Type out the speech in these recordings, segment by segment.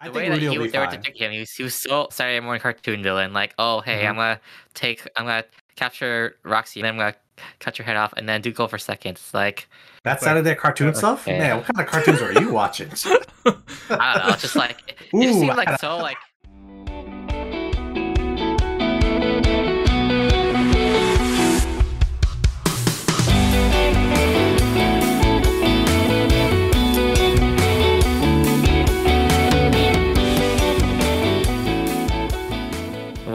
I the way that he was take him, he was, he was so Saturday morning cartoon villain. Like, oh hey, mm-hmm. I'm gonna take, I'm gonna capture Roxy, and then I'm gonna cut your head off, and then do go for seconds. Like that's out of their cartoon stuff. Okay. Man, what kind of cartoons are you watching? I don't know. Just like it Ooh, seemed like so like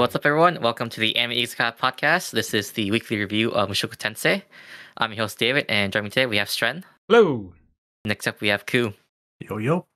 What's up, everyone? Welcome to the Anime Isekai podcast. This is the weekly review of Mushoku Tensei. I'm your host, David, and joining me today, we have Stren. Hello. Next up, we have Ku. Yo, yo.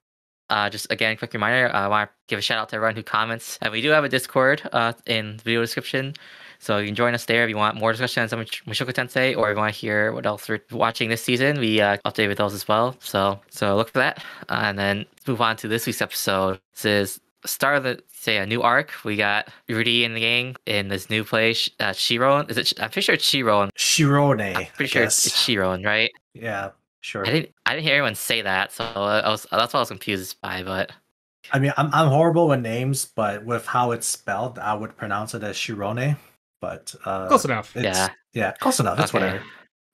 Uh, just again, quick reminder uh, I want to give a shout out to everyone who comments. And we do have a Discord uh, in the video description. So you can join us there if you want more discussion on some Mushoku Tensei or if you want to hear what else we're watching this season. We uh, update with those as well. So so look for that. and then move on to this week's episode. This is start of the say a new arc. We got Rudy and the gang in this new place. Uh, Shiron is it? I'm pretty sure it's Shiron. Shirone. I'm pretty sure it's Shiron, right? Yeah, sure. I didn't. I didn't hear anyone say that, so I was, that's what I was confused by. But I mean, I'm I'm horrible with names, but with how it's spelled, I would pronounce it as Shirone. But uh, close enough. Yeah, yeah, close enough. That's okay. whatever.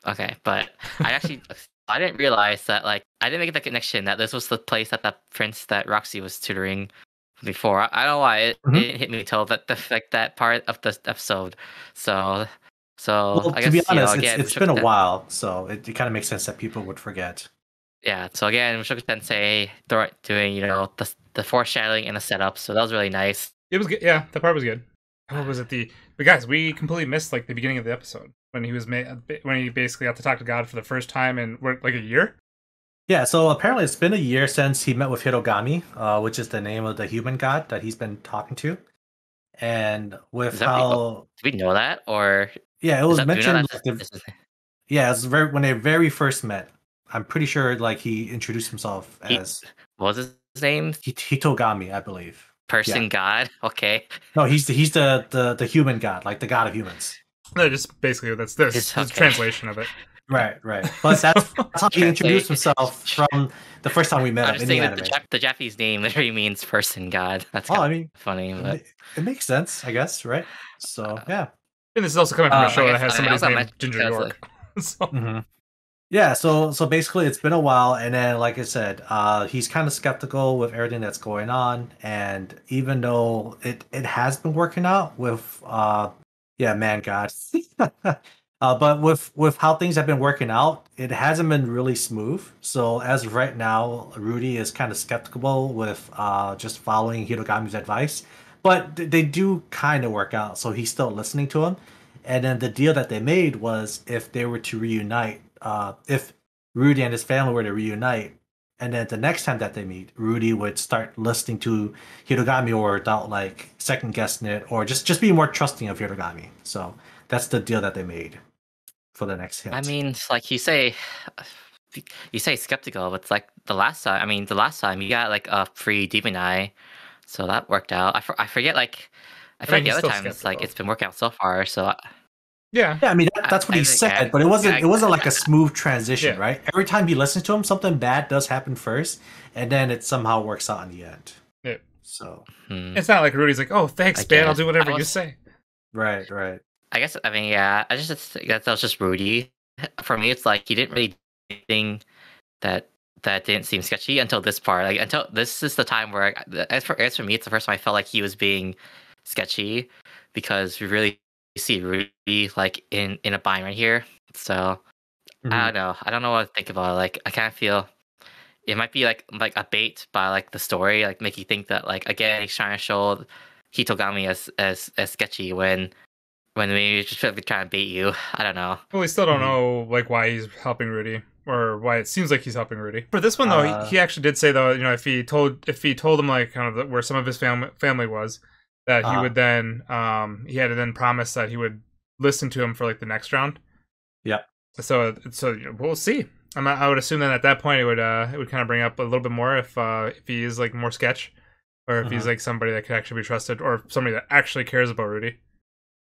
Okay, but I actually. I didn't realize that like I didn't make the connection that this was the place that the prince that Roxy was tutoring before. I, I don't know why it, mm-hmm. hit me till that the like that part of the episode. So so well, I guess, to be honest, you know, again, it's, it's been a while, so it, it kind of makes sense that people would forget. Yeah. So again, Mushoku Tensei doing you know the the foreshadowing and the setup. So that was really nice. It was good. Yeah, that part was good. What was it? The but guys, we completely missed like the beginning of the episode when he was made when he basically got to talk to God for the first time in like a year. Yeah, so apparently it's been a year since he met with Hirogami, uh, which is the name of the human god that he's been talking to. And with how did we know that, or yeah, it was that, mentioned. Like the, was very when they very first met. I'm pretty sure like he introduced himself as he, what was his name? Hitogami, I believe. Person yeah. god. Okay. No, he's the, he's the, the the human god, like the god of humans. No, just basically that's this his okay. translation of it. Right, right. Plus, that's, that's how he introduced himself from the first time we met. I'm just saying that the, the, Japanese name literally means person god. That's oh, I mean, funny, but it makes sense, I guess, right? So uh, yeah. And this is also coming from uh, a um, show that has somebody named Ginger York. so. Mm-hmm. Yeah, so so basically, it's been a while, and then like I said, uh, he's kind of skeptical with everything that's going on, and even though it it has been working out with uh, yeah, man, God. Uh, but with with how things have been working out, it hasn't been really smooth. So as of right now, Rudy is kind of skeptical with uh, just following Hirogami's advice. But they do kind of work out, so he's still listening to him. And then the deal that they made was if they were to reunite, uh, if Rudy and his family were to reunite, and then the next time that they meet, Rudy would start listening to Hirogami or without like second guessing it or just just be more trusting of Hirogami. So that's the deal that they made for the next hit. I mean, like you say, you say skeptical, but it's like the last time. I mean, the last time you got like a free Demon Eye, so that worked out. I, for, I forget like I forget the other times skeptical. like it's been working out so far. So I, yeah, yeah. I mean, that, that's what I, he said, but it wasn't. it wasn't like a smooth transition, yeah. right? Every time you listen to him, something bad does happen first, and then it somehow works out in the end. Yeah. So hmm. it's not like Rudy's like, "Oh, thanks, man. I'll do whatever was... you say." Right, right. I guess I mean yeah. I just I that was just Rudy. For me, it's like he didn't really do anything that that didn't seem sketchy until this part. Like until this is the time where I, as for as for me, it's the first time I felt like he was being sketchy because we really see Rudy like in in a bind right here. So mm-hmm. I don't know. I don't know what to think about. It. Like I kind of feel it might be like like a bait by like the story, like make you think that like again he's trying to show Hitogami as as as sketchy when when we just trying to beat you. I don't know. Well, we still don't hmm. know like why he's helping Rudy or why it seems like he's helping Rudy. For this one though, uh, he, he, actually did say though, you know, if he told if he told him like kind of where some of his family family was, that uh, he would then um he had to then promise that he would listen to him for like the next round. Yeah. So so you know, we'll see. i I would assume that at that point it would uh it would kind of bring up a little bit more if uh if he is like more sketch, or if uh-huh. he's mm-hmm. like somebody that could actually be trusted, or somebody that actually cares about Rudy.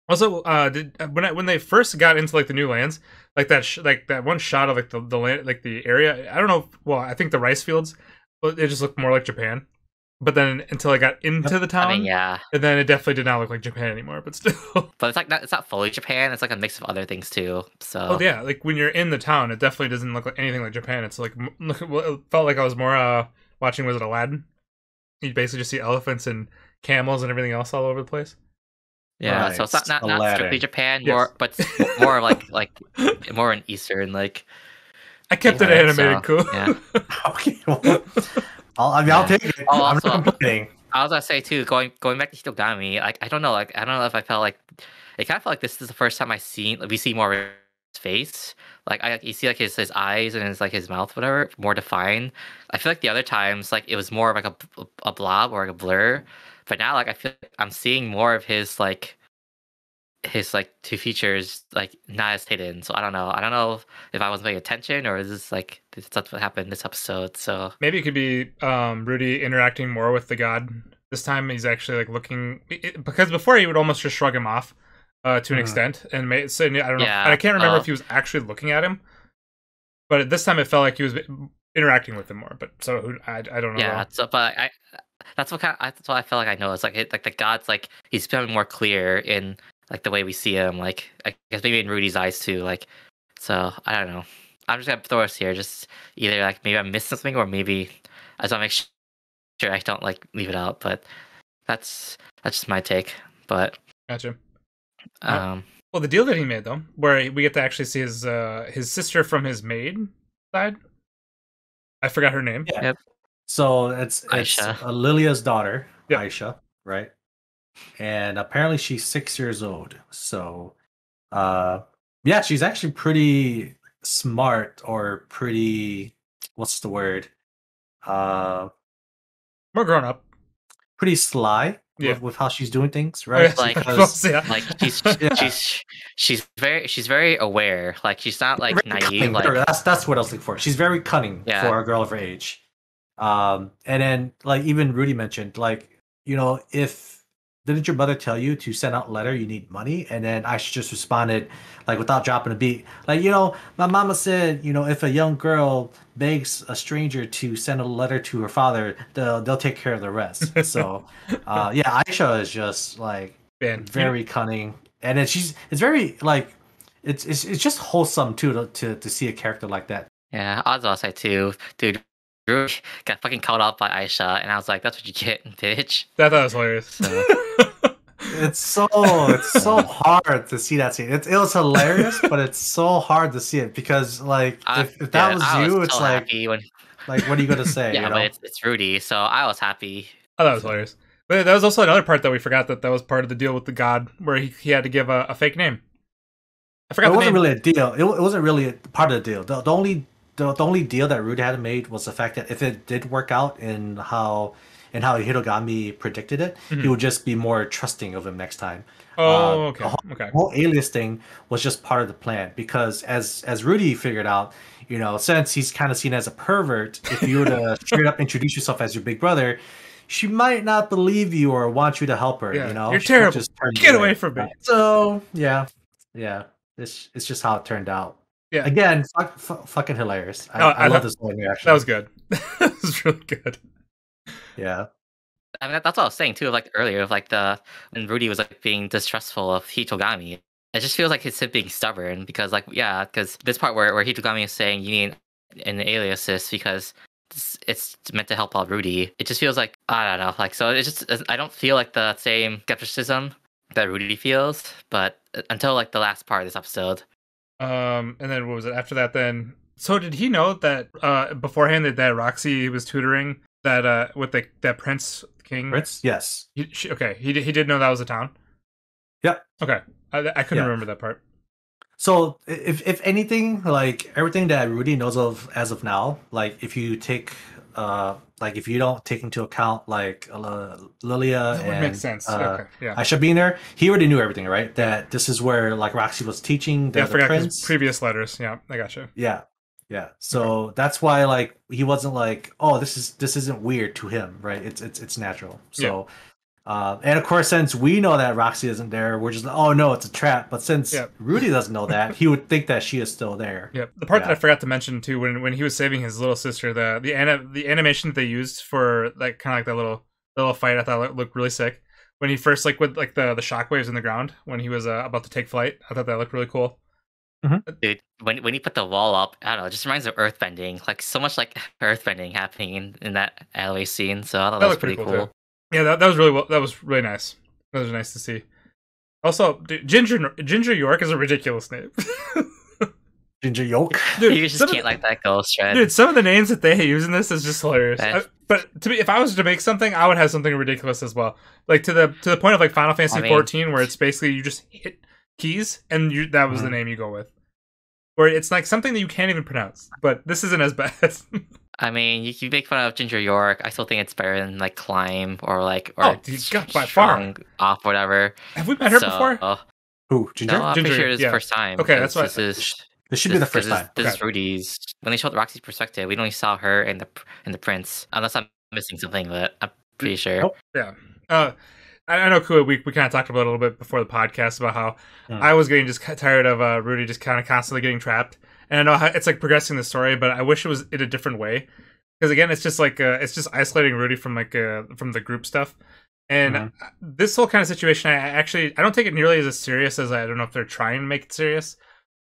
Also, uh, did, uh, when I, when they first got into like the new lands, like that sh- like that one shot of like the the land, like the area. I don't know. Well, I think the rice fields, but it just looked more like Japan. But then until I got into the town, I mean, yeah, and then it definitely did not look like Japan anymore. But still, but it's like not, it's not fully Japan. It's like a mix of other things too. So oh yeah, like when you're in the town, it definitely doesn't look like anything like Japan. It's like it felt like I was more uh, watching was it Aladdin? You basically just see elephants and camels and everything else all over the place. Yeah, right. so it's not not, not strictly Japan, yes. more but more like like more an Eastern like. I kept it animated, so, cool. Yeah. okay, well, I'll, I mean, yeah. I'll take it. Oh, I'm also, not complaining. I was gonna say too, going going back to Hitogami, like I don't know, like I don't know if I felt like it kind of felt like this is the first time I seen like, we see more of his face. Like I you see like his his eyes and his like his mouth, whatever, more defined. I feel like the other times like it was more of like a, a blob or like a blur but now like I feel like I'm seeing more of his like his like two features like not as hidden. So I don't know. I don't know if I was paying attention or is this like this that's what happened this episode. So maybe it could be um Rudy interacting more with the god. This time he's actually like looking it, because before he would almost just shrug him off uh to an uh-huh. extent and may, so, I don't know. Yeah. I can't remember if uh. he was actually looking at him. But this time it felt like he was interacting with him more. But so I I don't know. Yeah. So but I that's what kind of, that's what I feel like I know. It's like it, like the God's like he's becoming more clear in like the way we see him. Like I guess maybe in Rudy's eyes too. Like so I don't know. I'm just gonna throw us here. Just either like maybe I missed something or maybe I just want to make sure I don't like leave it out. But that's that's just my take. But gotcha. Uh, um. Well, the deal that he made though, where we get to actually see his uh his sister from his maid side. I forgot her name. Yeah. Yep. So it's it's Aisha. Lilia's daughter, yep. Aisha, right? And apparently she's six years old. So uh yeah, she's actually pretty smart or pretty what's the word? Uh more grown up. Pretty sly yeah. with, with how she's doing things, right? like, because, like she's yeah. she's she's very she's very aware. Like she's not like very naive. Like that's that's what I was looking for. She's very cunning for a girl of her age. Um, and then like even Rudy mentioned, like, you know, if didn't your mother tell you to send out a letter you need money and then i just responded like without dropping a beat like you know my mama said you know if a young girl begs a stranger to send a letter to her father they'll, they'll take care of the rest so uh, yeah aisha is just like very yeah. cunning and then she's it's very like it's it's, it's just wholesome too to, to, to see a character like that yeah, I was also too, dude. Drew got fucking called out by Aisha, and I was like, "That's what you get, bitch." That thought was hilarious. So. it's so it's so hard to see that scene. It, it was hilarious, but it's so hard to see it because like if, if, that yeah, was you, it's like when... like what are you gonna say? yeah, you know? but it's, it's Rudy, so I was happy. Oh, that was hilarious. But that was also another part that we forgot that that was part of the deal with the god, where he, he had to give a, a fake name. I forgot. It wasn't name. really a deal. It, it wasn't really part of the deal. The, the only the, the only deal that Rude had made was the fact that if it did work out in how and how Hirogami predicted it, mm-hmm. he would just be more trusting of him next time. Oh, uh, okay. The whole, okay. The whole alias thing was just part of the plan because, as as Rudy figured out, you know, since he's kind of seen as a pervert, if you were to straight up introduce yourself as your big brother, she might not believe you or want you to help her. Yeah. You know, you're she terrible. Get away. away from me. So yeah, yeah. It's it's just how it turned out. Yeah. Again, fuck, f- fucking hilarious. I, I, I love this one reaction. That was good. that was really good. Yeah. I mean, that's what I was saying too, like earlier, of like the when Rudy was like being distrustful of Hitogami, It just feels like he's him being stubborn because, like, yeah, because this part where where Hitogami is saying you need an aliasist because it's, it's, meant to help out Rudy. It just feels like I don't know, like so. It just uh, I don't feel like the same skepticism that Rudy feels, but uh, until like the last part of this episode, um, and then what was it after that? Then so did he know that uh, beforehand that, that Roxy was tutoring that uh, with the that Prince King Prince? Yes. He, she, okay, he he did know that was a town. Yeah. Okay, I, I couldn't yeah. remember that part. So if if anything, like everything that Rudy knows of as of now, like if you take uh like if you don't take into account like Lilia and makes sense. Uh, okay. yeah. Aisha being there, he already knew everything, right? That this is where like Roxy was teaching. The, yeah, I forgot his previous letters. Yeah, I got you. Yeah, yeah. So okay. that's why like he wasn't like, oh, this is this isn't weird to him, right? It's it's it's natural. So yeah. Uh, and of course, since we know that Roxy isn't there, we're just oh no, it's a trap. But since yep. Rudy doesn't know that, he would think that she is still there. Yeah. The part yeah. that I forgot to mention too, when when he was saving his little sister, the the ana- the animation that they used for like kind of like that little little fight, I thought looked really sick. When he first like with like the the shockwaves in the ground when he was uh, about to take flight, I thought that looked really cool. Mm-hmm. Dude, when when he put the wall up, I don't know, it just reminds of earthbending. Like so much like earthbending happening in, in that alley scene. So I thought that, that was pretty, pretty cool. cool yeah, that, that was really well. That was really nice. That was nice to see. Also, dude, Ginger Ginger York is a ridiculous name. Ginger York. Dude, you just can't like that girl, right Dude, some of the names that they use in this is just hilarious. I, but to me, if I was to make something, I would have something ridiculous as well. Like to the to the point of like Final Fantasy I mean, 14, where it's basically you just hit keys and you that was mm-hmm. the mm. name you go with. Where it's like something that you can't even pronounce. But this isn't as bad. I mean, you can make fun of Ginger York. I still think it's better than like climb or like or oh, by far off whatever. Have we met her so, before? Oh, Who Ginger? No, I'm Ginger, pretty sure it is yeah. first time. Okay, that's what this is. This should this, be the first time. This, okay. is Rudy's. When they showed Roxy's perspective, we only saw her and the and the prince. Unless I'm missing something, but I'm pretty sure. yeah. Uh, I, know Kua, we, we kind of talked about a little bit before the podcast about how mm. I was getting just tired of uh, Rudy just kind of constantly getting trapped and I know it's like progressing the story, but I wish it was in a different way. Because again, it's just like uh, it's just isolating Rudy from like uh, from the group stuff, and mm-hmm. this whole kind of situation, I actually I don't take it nearly as serious as I don't know if they're trying to make it serious,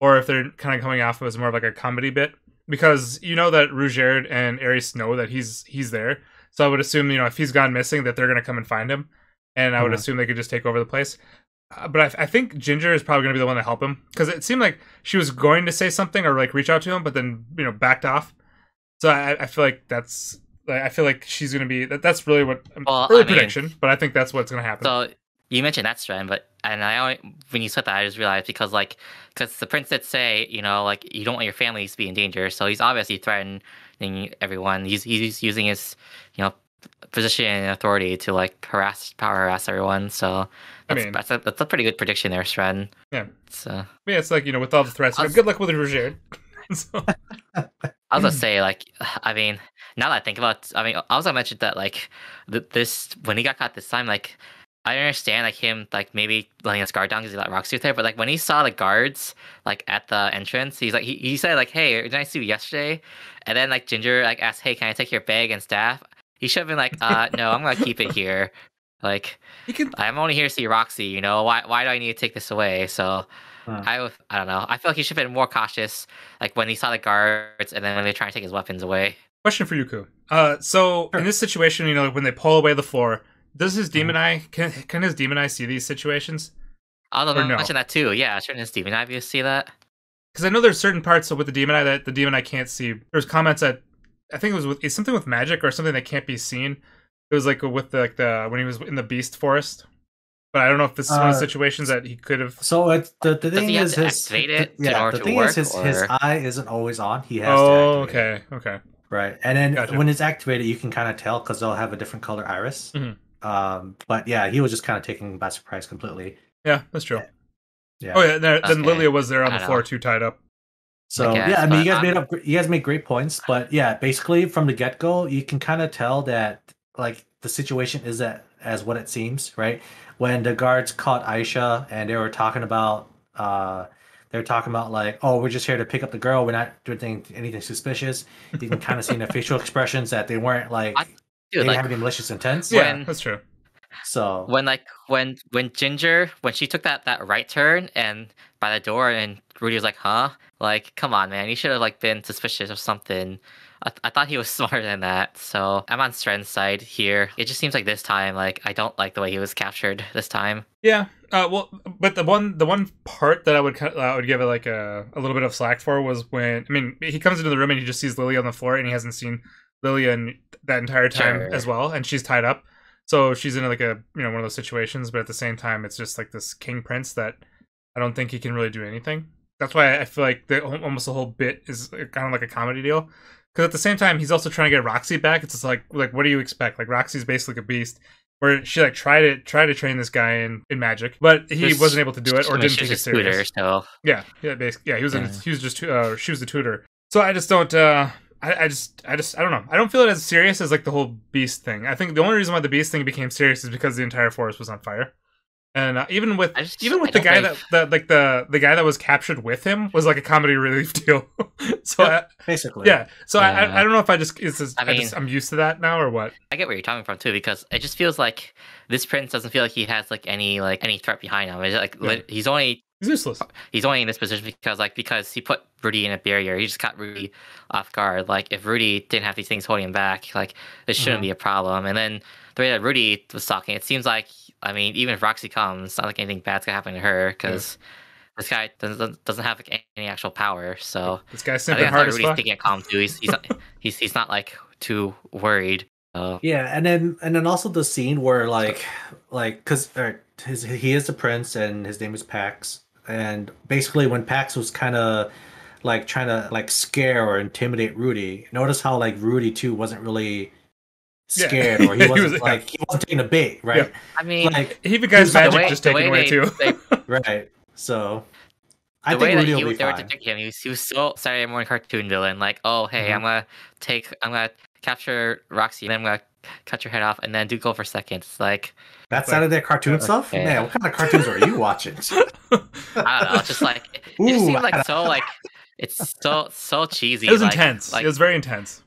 or if they're kind of coming off as more of like a comedy bit. Because you know that Rougeard and Aries know that he's he's there, so I would assume you know if he's gone missing that they're gonna come and find him, and I would mm-hmm. assume they could just take over the place. Uh, but I, I, think Ginger is probably going to be the one to help him because it seemed like she was going to say something or like reach out to him, but then you know backed off. So I, I feel like that's I feel like she's going to be that, that's really what um, well, early I mean, prediction, but I think that's what's going to happen. So you mentioned that strand, but and I only, when you said that I just realized because like because the prince did say you know like you don't want your family to be in danger, so he's obviously threatening everyone. He's he's using his you know position and authority to like harass power harass everyone. So that's, I mean, that's, a, that's a pretty good prediction there, Shren. Yeah. So yeah, it's like you know with all the threats. Was, good luck with Roger. so. I was gonna say like I mean now that I think about I mean I was gonna mention that like th- this when he got caught this time like I understand like him like maybe letting his guard down because he let Roxy there, but like when he saw the guards like at the entrance, he's like he, he said like Hey, did I see you yesterday? And then like Ginger like asked, Hey, can I take your bag and staff? He should have been like, uh, no, I'm gonna keep it here. Like, I'm only here to see Roxy. You know, why? Why do I need to take this away? So, huh. I, I don't know. I feel like he should have been more cautious, like when he saw the guards, and then when they try to take his weapons away. Question for Yuku. Uh, so sure. in this situation, you know, when they pull away the floor, does his mm-hmm. demon eye can can his demon eye see these situations? I'll no? mention that too. Yeah, shouldn't his demon eye be able to see that? Because I know there's certain parts with the demon eye that the demon eye can't see. There's comments that I think it was with it's something with magic or something that can't be seen. It was like with the, like the when he was in the beast forest. But I don't know if this is uh, one of the uh, situations that he could have. So it, uh, the the thing is his yeah the thing work, is his, or... his eye isn't always on. He has. Oh okay okay. Right, and then gotcha. when it's activated, you can kind of tell because they'll have a different color iris. Mm-hmm. Um, but yeah, he was just kind of taken by surprise completely. Yeah, that's true. Yeah. Oh yeah, then okay. Lilia was there on the floor know. too, tied up. So I guess, yeah, I mean, you guys I'm... made up, you guys made great points, but yeah, basically from the get go, you can kind of tell that like the situation is that as what it seems, right? When the guards caught Aisha and they were talking about, uh, they're talking about like, oh, we're just here to pick up the girl. We're not doing anything suspicious. You can kind of see in the facial expressions that they weren't like, I, dude, they like, have any malicious intents. Yeah, when, that's true. So when like when when Ginger when she took that that right turn and by the door and Rudy was like, huh? Like, come on, man, you should have like been suspicious of something. I, th- I thought he was smarter than that. So I'm on Stren's side here. It just seems like this time, like I don't like the way he was captured this time. Yeah. Uh, well, but the one the one part that I would uh, I would give it like a, a little bit of slack for was when I mean he comes into the room and he just sees Lily on the floor and he hasn't seen Lily in that entire time sure. as well, and she's tied up so she's in like a you know one of those situations but at the same time it's just like this king prince that i don't think he can really do anything that's why i feel like the almost the whole bit is uh, kind of like a comedy deal because at the same time he's also trying to get roxy back it's just like like what do you expect like roxy's basically a beast where she like tried to try to train this guy in, in magic, but he just, wasn't able to do it or didn't take it seriously. Tutor, so. Yeah, yeah, basically, yeah. He was yeah. A, he was just uh, she was the tutor. So I just don't. uh I, I, just I just I don't know. I don't feel it as serious as like the whole beast thing. I think the only reason why the beast thing became serious is because the entire forest was on fire. And uh, even with just, even with I the guy think... that the, like the the guy that was captured with him was like a comedy relief deal. so yeah, I, basically, yeah. So I, I don't know if I just is I, mean, I just, I'm used to that now or what. I get where you're coming from too because it just feels like this prince doesn't feel like he has like any like any threat behind him. It's like yeah. he's only He's useless. He's only in this position because like because he put Rudy in a barrier. He just caught Rudy off guard. Like if Rudy didn't have these things holding him back, like it shouldn't mm-hmm. be a problem. And then the way that Rudy was talking, it seems like I mean even if Roxy comes, not like anything bad's gonna happen to her because. Yeah. This guy doesn't doesn't have like, any actual power, so this guy's simping hard as fuck. Thinking it calm too. He's he's, not, he's he's not like too worried. yeah, and then and then also the scene where like like because his he is the prince and his name is Pax, and basically when Pax was kind of like trying to like scare or intimidate Rudy, notice how like Rudy too wasn't really scared yeah. or he wasn't he was, like yeah. he wasn't taking a bait, right? Yeah. I mean, like he becomes magic way, just taken away too, right? So. I the think way Rudy that he was there to trick him, he was, he was so Saturday morning cartoon villain, like, oh hey, mm-hmm. I'm gonna take, I'm gonna capture Roxy, and then I'm gonna cut your head off, and then do go for seconds. Like, that's but, out of their cartoon stuff? Man, what kind of cartoons are you watching? I don't know. It's just like it Ooh, just like so like it's so so cheesy. It was like, intense. Like, it was very intense.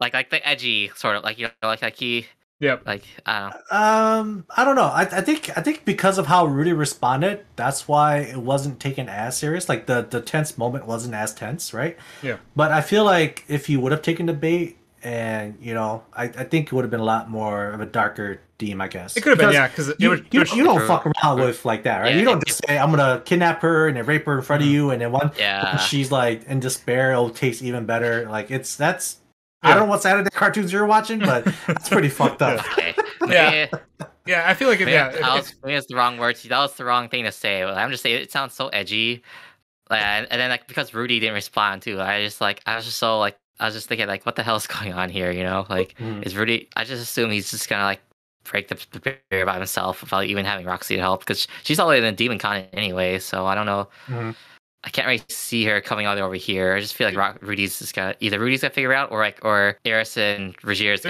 Like like the edgy sort of like you know like like he yeah. Like I don't know. Um, I don't know. I, I think I think because of how Rudy responded, that's why it wasn't taken as serious. Like the the tense moment wasn't as tense, right? Yeah. But I feel like if he would have taken the bait, and you know, I, I think it would have been a lot more of a darker theme, I guess. It could have been, yeah, because you, you, you, you, don't fuck around with like that, right? Yeah, you don't just say, "I'm gonna kidnap her and then rape her in front of mm-hmm. you," and then one, yeah. she's like in despair, it'll taste even better. Like it's that's, yeah. I don't know what the cartoons you're watching, but it's pretty fucked up. Okay. yeah. Yeah, I feel like it, yeah, I was, it, it's the wrong words. That was the wrong thing to say. I'm just saying it sounds so edgy. Like, and then like because Rudy didn't respond too, I just like I was just so like I was just thinking, like, what the hell is going on here? You know, like, mm-hmm. is Rudy? I just assume he's just gonna like break the, the barrier by himself without even having Roxy to help because she's all the way in the demon con anyway. So I don't know. Mm-hmm. I can't really see her coming all the way over here. I just feel like Rock, Rudy's just got either Rudy's going to figure out or like or Harrison Regier's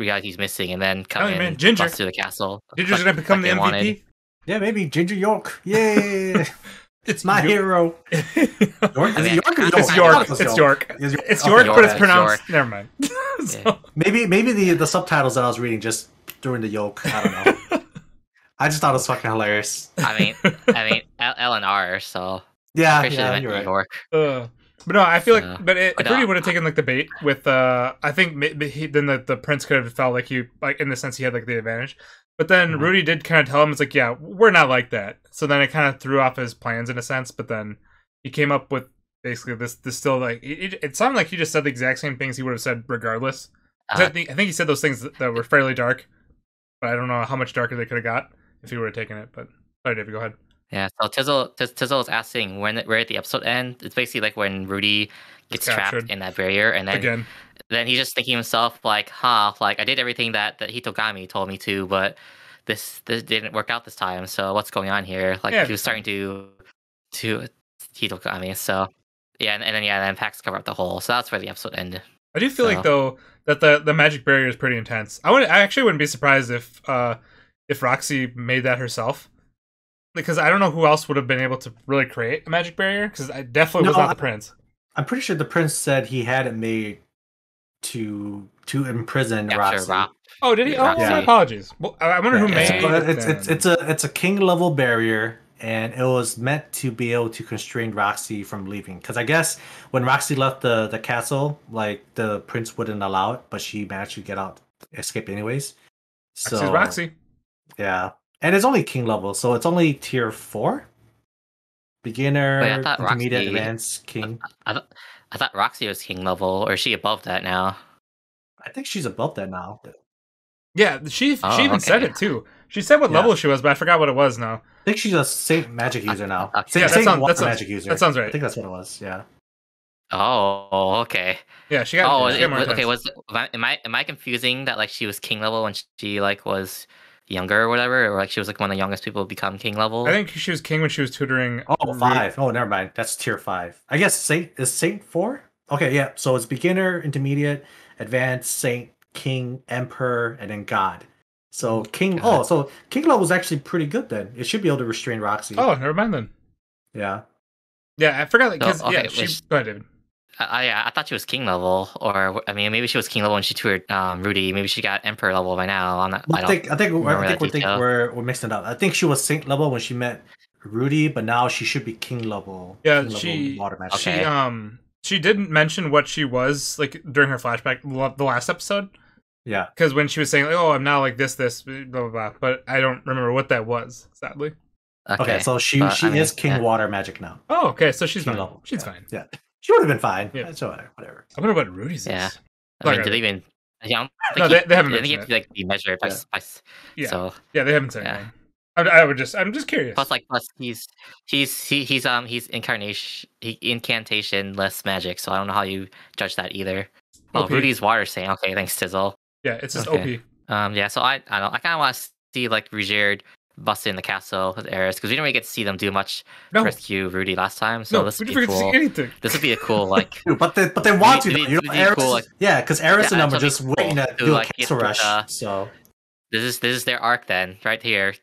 got he's missing and then come oh, in man, Ginger. bust through the castle. Ginger's like, gonna become like the MVP. Wanted. Yeah, maybe Ginger York. Yay. It's my hero. York? Is it York or York? It's York. It's York. It's York, it's York but it's pronounced. York. Never mind. so. Maybe maybe the, the subtitles that I was reading just during the yoke. I don't know. I just thought it was fucking hilarious. I mean, I mean, L and R. So yeah, yeah, right. York. Uh, but no, I feel like, but it, but no, uh, would have taken like the bait with. uh I think he, then the, the prince could have felt like he like in the sense he had like the advantage but then mm-hmm. Rudy did kind of tell him, it's like, yeah, we're not like that. So then it kind of threw off his plans in a sense. But then he came up with basically this, this still like, it, it sounded like he just said the exact same things he would have said regardless. Uh, I, uh-huh. think, I think he said those things that, were fairly dark, but I don't know how much darker they could have got if he would have taken it. But sorry, David, go ahead. Yeah, so Tizzle, Tizzle is asking when where the episode end. It's basically like when Rudy gets trapped in that barrier, and then again, then he's just thinking himself like, "Huh, like I did everything that that Hitogami told me to, but this this didn't work out this time. So what's going on here?" Like yeah. he was starting to to Hitogami. So yeah, and, and then yeah, then packs cover up the hole. So that's where the episode ended. I do feel so. like though that the the magic barrier is pretty intense. I would I actually wouldn't be surprised if uh if Roxy made that herself. Because I don't know who else would have been able to really create a magic barrier. Because I definitely no, was not I, the prince. I'm pretty sure the prince said he had it made to to imprison Roxy. Oh, did he? Oh, yeah. apologies. Well, I wonder yeah, who made it. It's, it's, it's, a it's a king level barrier, and it was meant to be able to constrain Roxy from leaving. Because I guess when Roxy left the the castle, like the prince wouldn't allow it, but she managed to get out, escape anyways. So Roxy's Roxy. Yeah, and it's only king level, so it's only tier four. Beginner, Wait, intermediate, Roxy, advanced, king. I, I I thought Roxy was king level, or is she above that now? I think she's above that now. Yeah, she oh, she even okay. said it too. She said what yeah. level she was, but I forgot what it was now. I think she's a same Magic user now. Okay. Saint, yeah, that sounds, that sounds, Magic user. That sounds right. I think that's what it was. Yeah. Oh, okay. Yeah, she got. Oh, she got it, okay. Was am I am I confusing that like she was king level when she like was younger or whatever, or like she was like one of the youngest people to become king level. I think she was king when she was tutoring. Oh, five. Oh, never mind. That's tier five. I guess saint is saint four. Okay, yeah. So it's beginner, intermediate, advanced, saint, king, emperor, and then god. So mm, king. God. Oh, so king level is actually pretty good then. It should be able to restrain Roxy. Oh, never mind then. Yeah. Yeah, I forgot that. Like, okay, yeah, she, go ahead, David. I, I, I thought she was king level, or I mean, maybe she was king level when she toured um, Rudy. Maybe she got emperor level by now. I'm not, I, I think I think, I think, we're, think we're, we're mixing it up. I think she was saint level when she met Rudy, but now she should be king level. Yeah, king she level she okay. um she didn't mention what she was like during her flashback the last episode. Yeah, because when she was saying like, "Oh, I'm now like this, this, blah blah blah," but I don't remember what that was. Sadly. Okay, okay so she but, she I mean, is king yeah. water magic now. Oh, okay, so she's king fine. Level. She's yeah. fine. Yeah. She would have been fine. Yeah. So whatever. whatever. I wonder what Rudy's yeah. is. I mean, do they even? Yeah, no, they, they haven't. They have to like be measured by yeah. spice. Yeah. So yeah, they haven't said yeah. anything. I, would just, I'm just curious. Plus, like, plus he's he's he, he's um he's incarnation, he, incantation less magic. So I don't know how you judge that either. Oh, Rudy's water saying, okay, thanks, Tizzle. Yeah, it's just okay. OP. Um, yeah. So I I don't. I kind of want to see like Regiard busting the castle with Eris because we didn't really get to see them do much no. rescue Rudy last time. So no, this would be cool. This would be a cool like. Dude, but they but they want to. you know, Eris, cool, like, yeah, because Eris yeah, and them are just cool waiting to, do like, a castle rush. The, uh, so this is this is their arc then, right here.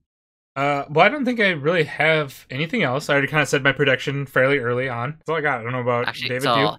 Uh, well, I don't think I really have anything else. I already kind of said my prediction fairly early on. That's all I got. I don't know about Actually, David. So,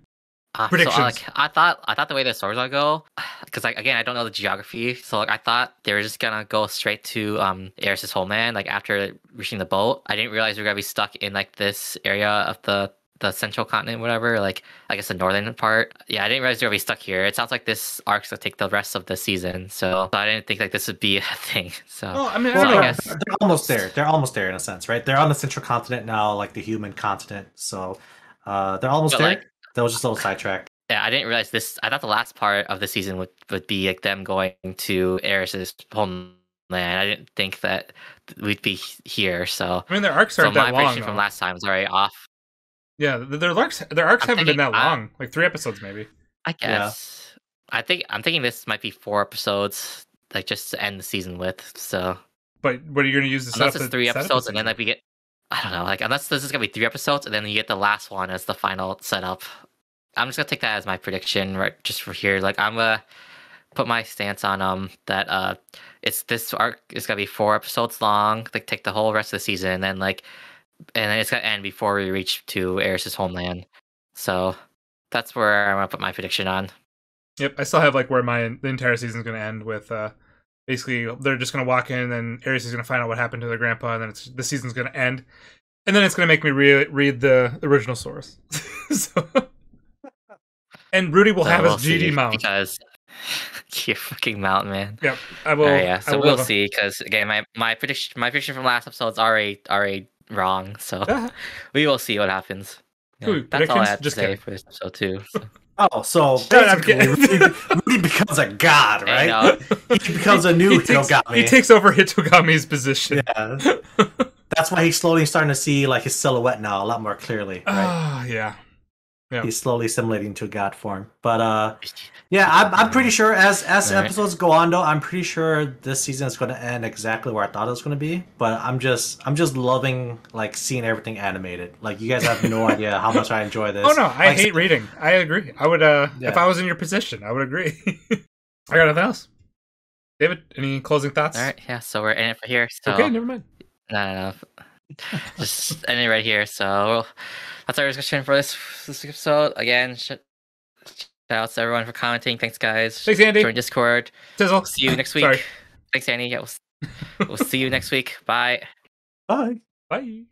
uh, uh, Predictions. So, like, I thought, I thought the way the stories are go, because like again, I don't know the geography. So like, I thought they were just gonna go straight to um Eris's homeland. Like after reaching the boat, I didn't realize we are gonna be stuck in like this area of the the central continent, whatever. Like I guess the northern part. Yeah, I didn't realize we are gonna be stuck here. It sounds like this arc's gonna take the rest of the season. So, so I didn't think like this would be a thing. So well, I mean, I, guess they're almost there. They're almost there in a sense, right? They're on the central continent now, like the human continent. So uh, they're almost but, there. Like, that was just a little sidetrack. Yeah, I didn't realize this. I thought the last part of the season would, would be like them going to Eris's homeland. I didn't think that we'd be here. So I mean, their arcs aren't so that my long. from last time was already off. Yeah, their arcs their arcs I'm haven't thinking, been that long. i like three episodes, maybe. I guess. Yeah. I think I'm thinking this might be four episodes, like just to end the season with. So. But what are you going to use this? Unless it's three episodes, episodes, and then like we get I don't know, like unless this is gonna be three episodes and then you get the last one as the final setup. I'm just gonna take that as my prediction, right? Just for here, like I'm gonna put my stance on um that uh it's this arc is gonna be four episodes long, like take the whole rest of the season, and then like and then it's gonna end before we reach to Eris's homeland. So that's where I'm gonna put my prediction on. Yep, I still have like where my the entire season's gonna end with uh basically they're just going to walk in and Aries is going to find out what happened to their grandpa and then it's the season's going to end and then it's going to make me re- read the original source so, and rudy will so have we'll his gd mount because you fucking mount man yep i will uh, yeah so will we'll have... see because again my my prediction my prediction from last episode is already already wrong so we will see what happens yeah, that's all I have just to say kidding. for this episode too. So. Oh, so basically, Rudy, Rudy becomes a god, right? he becomes a new he takes, Hitogami. He takes over Hitogami's position. Yeah, that's why he's slowly starting to see like his silhouette now a lot more clearly. Right? Uh, yeah yeah. he's slowly simulating to god form but uh yeah i'm, I'm pretty sure as as episodes go on though i'm pretty sure this season is going to end exactly where i thought it was going to be but i'm just i'm just loving like seeing everything animated like you guys have no idea how much i enjoy this oh no i like, hate reading i agree i would uh yeah. if i was in your position i would agree i got nothing else david any closing thoughts all right yeah so we're in it for here so okay never mind Not enough just ending right here. So that's our discussion for this this episode. Again, sh- shout out to everyone for commenting. Thanks, guys. Thanks, Andy. Join Discord. We'll See you next week. Sorry. Thanks, Andy. Yeah, we'll, we'll see you next week. Bye. Bye. Bye.